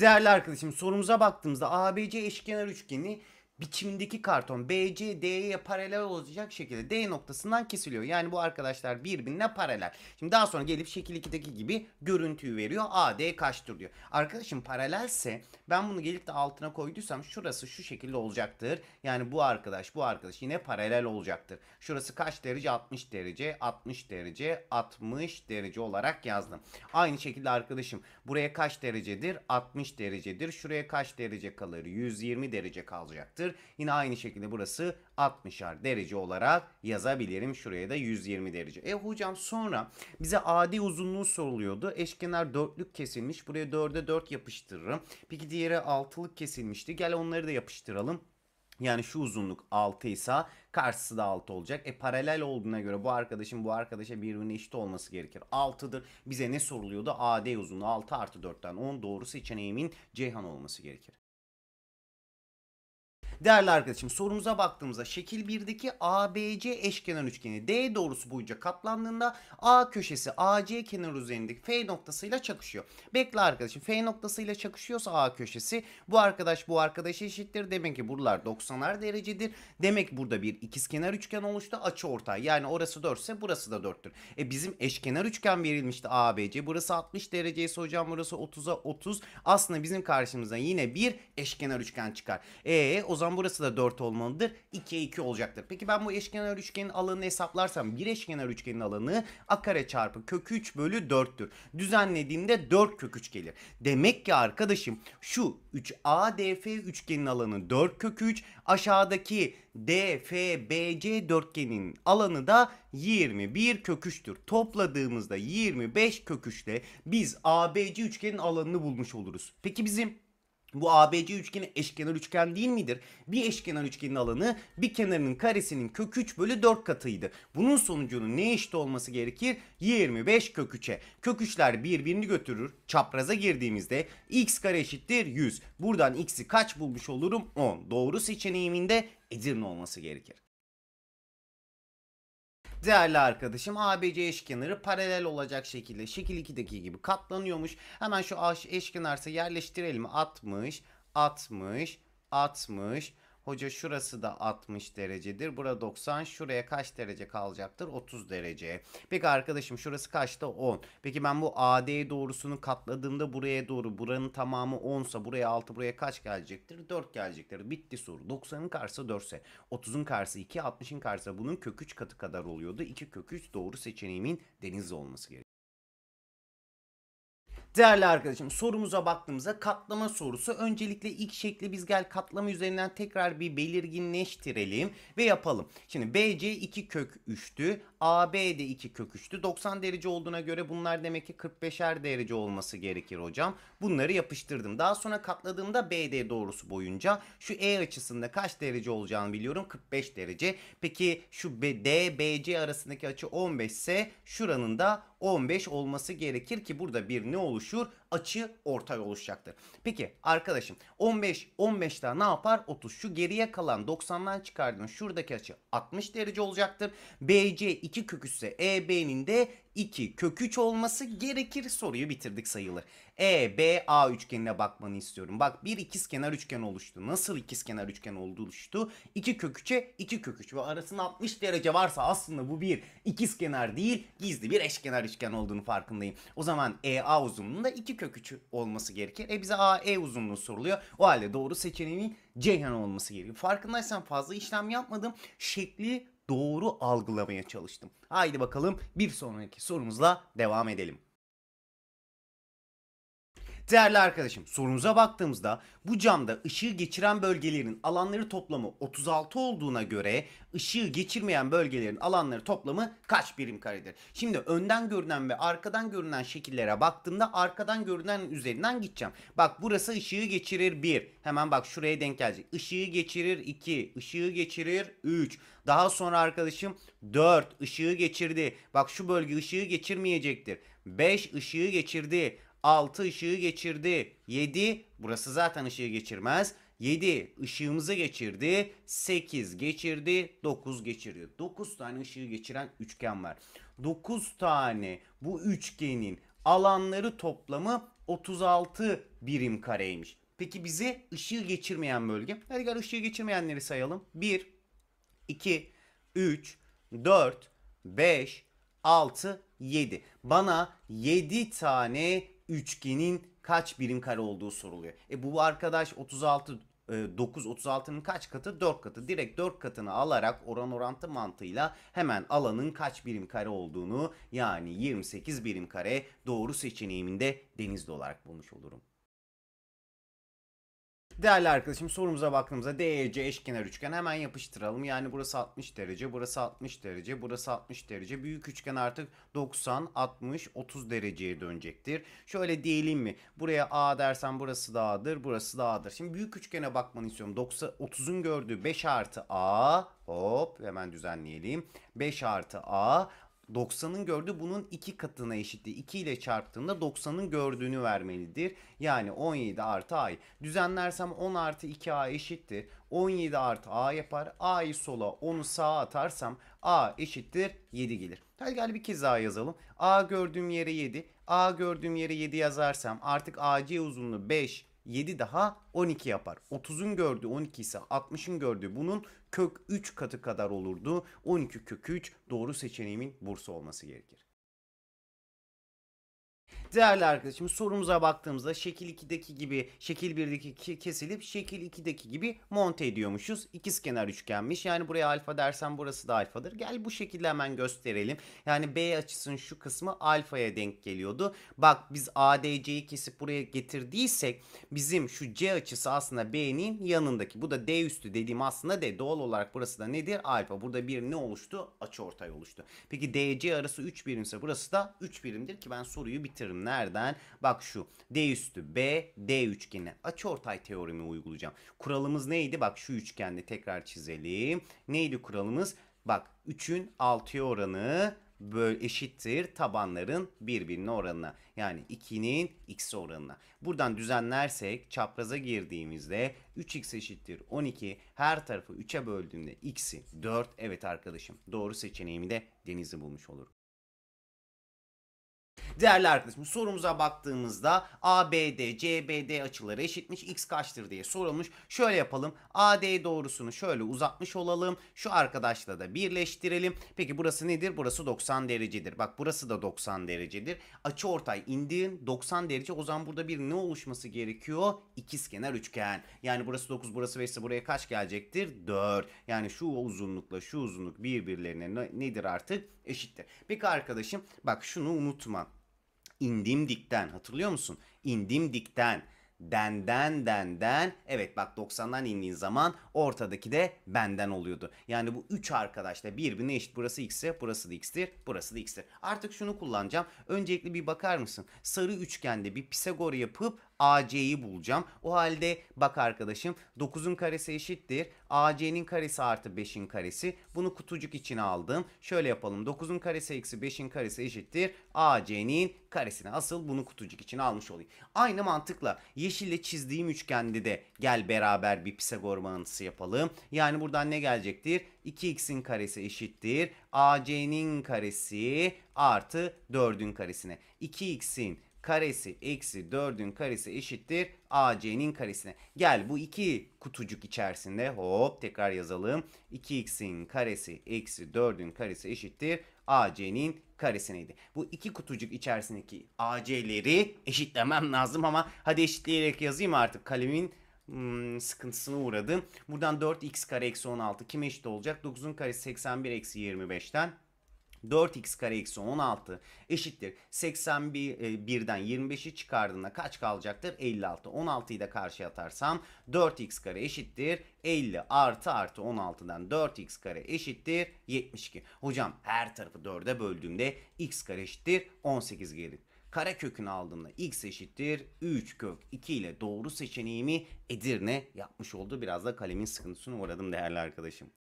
Değerli arkadaşım sorumuza baktığımızda ABC eşkenar üçgeni biçimindeki karton BC paralel olacak şekilde D noktasından kesiliyor. Yani bu arkadaşlar birbirine paralel. Şimdi daha sonra gelip şekil 2'deki gibi görüntüyü veriyor. AD kaçtır diyor. Arkadaşım paralelse ben bunu gelip de altına koyduysam şurası şu şekilde olacaktır. Yani bu arkadaş bu arkadaş yine paralel olacaktır. Şurası kaç derece? 60 derece, 60 derece, 60 derece olarak yazdım. Aynı şekilde arkadaşım buraya kaç derecedir? 60 derecedir. Şuraya kaç derece kalır? 120 derece kalacaktır olacaktır. Yine aynı şekilde burası 60'ar derece olarak yazabilirim. Şuraya da 120 derece. E hocam sonra bize adi uzunluğu soruluyordu. Eşkenar dörtlük kesilmiş. Buraya 4'e 4 yapıştırırım. Peki diğeri altılık kesilmişti. Gel onları da yapıştıralım. Yani şu uzunluk 6 ise karşısı da 6 olacak. E paralel olduğuna göre bu arkadaşın bu arkadaşa birbirine eşit olması gerekir. 6'dır. Bize ne soruluyordu? AD uzunluğu 6 artı 4'ten 10 doğru seçeneğimin Ceyhan olması gerekir. Değerli arkadaşım sorumuza baktığımızda şekil 1'deki ABC eşkenar üçgeni D doğrusu boyunca katlandığında A köşesi AC kenar üzerindeki F noktasıyla çakışıyor. Bekle arkadaşım F noktasıyla çakışıyorsa A köşesi bu arkadaş bu arkadaş eşittir. Demek ki buralar 90'ar derecedir. Demek burada bir ikizkenar üçgen oluştu. Açı ortay. Yani orası 4 ise burası da 4'tür. E bizim eşkenar üçgen verilmişti ABC. Burası 60 derece ise hocam burası 30'a 30. Aslında bizim karşımıza yine bir eşkenar üçgen çıkar. E o zaman burası da 4 olmalıdır. 2'ye 2 olacaktır. Peki ben bu eşkenar üçgenin alanını hesaplarsam bir eşkenar üçgenin alanı a kare çarpı kök 3 bölü 4'tür. Düzenlediğimde 4 kök 3 gelir. Demek ki arkadaşım şu 3ADF üçgenin alanı 4 kök 3 aşağıdaki DFBC dörtgenin alanı da 21 köküçtür. Topladığımızda 25 köküçle biz ABC üçgenin alanını bulmuş oluruz. Peki bizim bu ABC üçgeni eşkenar üçgen değil midir? Bir eşkenar üçgenin alanı bir kenarının karesinin kök 3 bölü 4 katıydı. Bunun sonucunun ne eşit olması gerekir? 25 kök 3'e. Kök 3'ler birbirini götürür. Çapraza girdiğimizde x kare eşittir 100. Buradan x'i kaç bulmuş olurum? 10. Doğru seçeneğimin de Edirne olması gerekir değerli arkadaşım ABC eşkenarı paralel olacak şekilde şekil 2'deki gibi katlanıyormuş. Hemen şu eşkenarsa yerleştirelim. 60, 60, 60, Hoca şurası da 60 derecedir. Bura 90. Şuraya kaç derece kalacaktır? 30 derece. Peki arkadaşım şurası kaçta? 10. Peki ben bu AD doğrusunu katladığımda buraya doğru buranın tamamı 10 sa buraya 6 buraya kaç gelecektir? 4 gelecektir. Bitti soru. 90'ın karşısı 4 ise 30'un karşısı 2, 60'ın karşısı bunun kök 3 katı kadar oluyordu. 2 kök 3 doğru seçeneğimin deniz olması gerekiyor. Değerli arkadaşım sorumuza baktığımızda katlama sorusu öncelikle ilk şekli biz gel katlama üzerinden tekrar bir belirginleştirelim ve yapalım. Şimdi BC 2 kök 3'tü AB de 2 kök 3'tü 90 derece olduğuna göre bunlar demek ki 45'er derece olması gerekir hocam. Bunları yapıştırdım daha sonra katladığımda BD doğrusu boyunca şu E açısında kaç derece olacağını biliyorum 45 derece. Peki şu D BC arasındaki açı 15 ise şuranın da 15 olması gerekir ki burada bir ne oluşur? Açı ortay oluşacaktır. Peki arkadaşım 15 15 daha ne yapar? 30. Şu geriye kalan 90'dan çıkardığın şuradaki açı 60 derece olacaktır. BC 2 kök EB'nin de 2 köküç olması gerekir soruyu bitirdik sayılır. E, B, A üçgenine bakmanı istiyorum. Bak bir kenar üçgen oluştu. Nasıl kenar üçgen oluştu? 2 kök 3'e 2 kök ve arasında 60 derece varsa aslında bu bir kenar değil gizli bir eşkenar üçgen olduğunu farkındayım. O zaman E, A uzunluğunda 2 köküç olması gerekir. E bize A, E uzunluğu soruluyor. O halde doğru seçeneğin Ceyhan olması gerekiyor. Farkındaysan fazla işlem yapmadım. Şekli doğru algılamaya çalıştım. Haydi bakalım bir sonraki sorumuzla devam edelim. Değerli arkadaşım sorumuza baktığımızda bu camda ışığı geçiren bölgelerin alanları toplamı 36 olduğuna göre ışığı geçirmeyen bölgelerin alanları toplamı kaç birim karedir? Şimdi önden görünen ve arkadan görünen şekillere baktığımda arkadan görünen üzerinden gideceğim. Bak burası ışığı geçirir 1. Hemen bak şuraya denk gelecek. Işığı geçirir 2. Işığı geçirir 3. Daha sonra arkadaşım 4 ışığı geçirdi. Bak şu bölge ışığı geçirmeyecektir. 5 ışığı geçirdi. 6 ışığı geçirdi. 7 burası zaten ışığı geçirmez. 7 ışığımızı geçirdi. 8 geçirdi. 9 geçiriyor. 9 tane ışığı geçiren üçgen var. 9 tane bu üçgenin alanları toplamı 36 birim kareymiş. Peki bize ışığı geçirmeyen bölge. Hadi gel ışığı geçirmeyenleri sayalım. 1, 2, 3, 4, 5, 6, 7. Bana 7 tane üçgenin kaç birim kare olduğu soruluyor. E bu arkadaş 36 9 36'nın kaç katı? 4 katı. Direkt 4 katını alarak oran orantı mantığıyla hemen alanın kaç birim kare olduğunu yani 28 birim kare doğru seçeneğiminde denizli olarak bulmuş olurum. Değerli arkadaşım sorumuza baktığımızda DEC eşkenar üçgen hemen yapıştıralım. Yani burası 60 derece, burası 60 derece, burası 60 derece. Büyük üçgen artık 90, 60, 30 dereceye dönecektir. Şöyle diyelim mi? Buraya A dersen burası da A'dır, burası da A'dır. Şimdi büyük üçgene bakmanı istiyorum. 90, 30'un gördüğü 5 artı A. Hop hemen düzenleyelim. 5 artı A 90'ın gördüğü bunun iki katına eşitti. 2 ile çarptığında 90'ın gördüğünü vermelidir. Yani 17 artı a'yı. Düzenlersem 10 artı 2a eşittir. 17 artı a yapar. a'yı sola onu sağa atarsam a eşittir 7 gelir. Hadi gel bir kez daha yazalım. a gördüğüm yere 7. a gördüğüm yere 7 yazarsam artık ac uzunluğu 5 7 daha 12 yapar. 30'un gördüğü 12 ise 60'ın gördüğü bunun kök 3 katı kadar olurdu. 12 kök 3 doğru seçeneğimin Bursa olması gerekir. Değerli arkadaşım sorumuza baktığımızda şekil 2'deki gibi şekil 1'deki kesilip şekil 2'deki gibi monte ediyormuşuz. kenar üçgenmiş. Yani buraya alfa dersen burası da alfadır. Gel bu şekilde hemen gösterelim. Yani B açısının şu kısmı alfaya denk geliyordu. Bak biz ADC'yi kesip buraya getirdiysek bizim şu C açısı aslında B'nin yanındaki. Bu da D üstü dediğim aslında D. Doğal olarak burası da nedir? Alfa. Burada bir ne oluştu? Açı ortay oluştu. Peki DC arası 3 birimse burası da 3 birimdir ki ben soruyu bitiririm nereden? Bak şu. D üstü B, D üçgeni. Açıortay teoremi uygulayacağım. Kuralımız neydi? Bak şu üçgende tekrar çizelim. Neydi kuralımız? Bak 3'ün 6'ya oranı böl eşittir tabanların birbirine oranına. Yani 2'nin x oranına. Buradan düzenlersek çapraza girdiğimizde 3x eşittir 12. Her tarafı 3'e böldüğümde x'i 4. Evet arkadaşım doğru seçeneğimi de Deniz'i bulmuş olurum. Değerli arkadaşım sorumuza baktığımızda ABD, CBD açıları eşitmiş X kaçtır diye sorulmuş. Şöyle yapalım. AD doğrusunu şöyle uzatmış olalım. Şu arkadaşla da birleştirelim. Peki burası nedir? Burası 90 derecedir. Bak burası da 90 derecedir. Açı ortay indiğin 90 derece. O zaman burada bir ne oluşması gerekiyor? İkizkenar üçgen. Yani burası 9, burası 5 ise buraya kaç gelecektir? 4. Yani şu uzunlukla şu uzunluk birbirlerine nedir artık? Eşittir. Peki arkadaşım bak şunu unutma indim dikten hatırlıyor musun? İndim dikten denden denden evet bak 90'dan indiğin zaman ortadaki de benden oluyordu. Yani bu üç arkadaş birbirine eşit burası x'e burası da x'tir burası da x'tir. Artık şunu kullanacağım. Öncelikle bir bakar mısın? Sarı üçgende bir Pisagor yapıp AC'yi bulacağım. O halde bak arkadaşım 9'un karesi eşittir. AC'nin karesi artı 5'in karesi. Bunu kutucuk içine aldım. Şöyle yapalım. 9'un karesi eksi 5'in karesi eşittir. AC'nin karesine. Asıl bunu kutucuk için almış olayım. Aynı mantıkla yeşille çizdiğim üçgende de gel beraber bir Pisagor mantısı yapalım. Yani buradan ne gelecektir? 2x'in karesi eşittir. AC'nin karesi artı 4'ün karesine. 2x'in karesi eksi 4'ün karesi eşittir AC'nin karesine. Gel bu iki kutucuk içerisinde hop tekrar yazalım. 2x'in karesi eksi 4'ün karesi eşittir AC'nin karesineydi. Bu iki kutucuk içerisindeki AC'leri eşitlemem lazım ama hadi eşitleyerek yazayım artık kalemin hmm, sıkıntısına uğradım. Buradan 4x kare eksi 16 kime eşit olacak? 9'un karesi 81 eksi 25'ten 4x kare eksi 16 eşittir. 81'den e, 25'i çıkardığında kaç kalacaktır? 56. 16'yı da karşıya atarsam 4x kare eşittir. 50 artı artı 16'dan 4x kare eşittir 72. Hocam her tarafı 4'e böldüğümde x kare eşittir 18 gelir. Kare kökünü aldığımda x eşittir 3 kök 2 ile doğru seçeneğimi Edirne yapmış oldu. Biraz da kalemin sıkıntısını uğradım değerli arkadaşım.